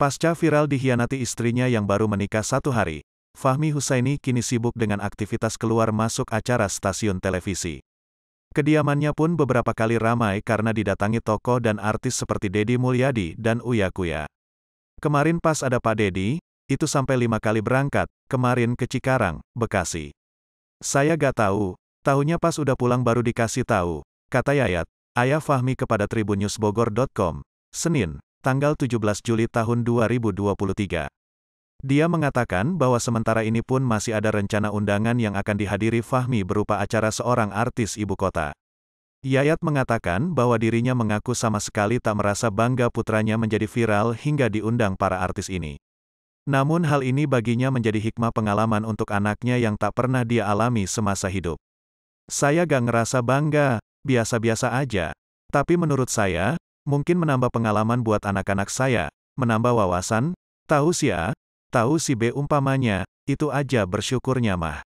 Pasca viral dihianati istrinya yang baru menikah satu hari, Fahmi Husaini kini sibuk dengan aktivitas keluar masuk acara stasiun televisi. Kediamannya pun beberapa kali ramai karena didatangi tokoh dan artis seperti Dedi Mulyadi dan Uya Kuya. Kemarin pas ada Pak Dedi, itu sampai lima kali berangkat, kemarin ke Cikarang, Bekasi. Saya gak tahu, tahunya pas udah pulang baru dikasih tahu, kata Yayat, ayah Fahmi kepada Tribunnews Senin, tanggal 17 Juli tahun 2023. Dia mengatakan bahwa sementara ini pun masih ada rencana undangan yang akan dihadiri Fahmi berupa acara seorang artis ibu kota. Yayat mengatakan bahwa dirinya mengaku sama sekali tak merasa bangga putranya menjadi viral hingga diundang para artis ini. Namun hal ini baginya menjadi hikmah pengalaman untuk anaknya yang tak pernah dia alami semasa hidup. Saya gak ngerasa bangga, biasa-biasa aja. Tapi menurut saya, mungkin menambah pengalaman buat anak-anak saya, menambah wawasan, tahu si A, ya, tahu si B umpamanya, itu aja bersyukurnya mah.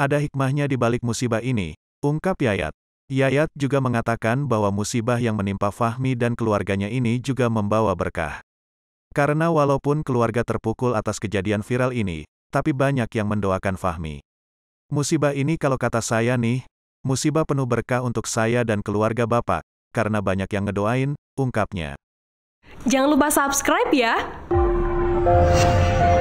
Ada hikmahnya di balik musibah ini, ungkap Yayat. Yayat juga mengatakan bahwa musibah yang menimpa Fahmi dan keluarganya ini juga membawa berkah. Karena walaupun keluarga terpukul atas kejadian viral ini, tapi banyak yang mendoakan Fahmi. Musibah ini kalau kata saya nih, musibah penuh berkah untuk saya dan keluarga Bapak, karena banyak yang ngedoain, ungkapnya. Jangan lupa subscribe ya!